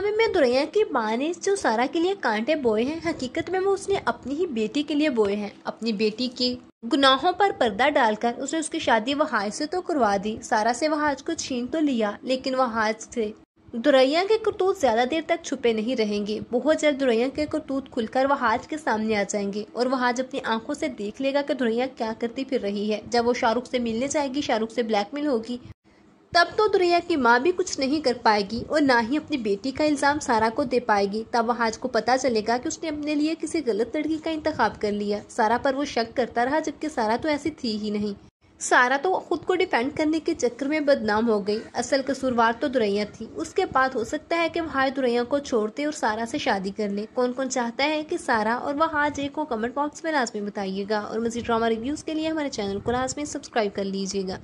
किताबें में दुरैया तो की माँ ने जो सारा के लिए कांटे बोए हैं हकीकत में वो उसने अपनी ही बेटी के लिए बोए हैं अपनी बेटी की गुनाहों पर पर्दा डालकर उसने उसकी शादी वहाज से तो करवा दी सारा से वहाज को छीन तो लिया लेकिन वहाज से दुरैया के करतूत ज्यादा देर तक छुपे नहीं रहेंगे बहुत जल्द दुरैया के करतूत खुलकर वहाज के सामने आ जाएंगे और वहाज अपनी आंखों से देख लेगा कि दुरैया क्या करती फिर रही है जब वो शाहरुख से मिलने जाएगी शाहरुख से ब्लैकमेल होगी तब तो दुरैया की माँ भी कुछ नहीं कर पाएगी और ना ही अपनी बेटी का इल्ज़ाम सारा को दे पाएगी तब वहाज को पता चलेगा कि उसने अपने लिए किसी गलत लड़की का इंतखब कर लिया सारा पर वो शक करता रहा जबकि सारा तो ऐसी थी ही नहीं सारा तो खुद को डिफेंड करने के चक्कर में बदनाम हो गई असल कसूरवार तो दुरैया थी उसके बाद हो सकता है कि वहाज दुरैया को छोड़ते और सारा से शादी कर ले कौन कौन चाहता है कि सारा और वहाज एक को कमेंट बॉक्स में लाजमी बताइएगा और मजीद ड्रामा रिव्यूज़ के लिए हमारे चैनल को लाजमी सब्सक्राइब कर लीजिएगा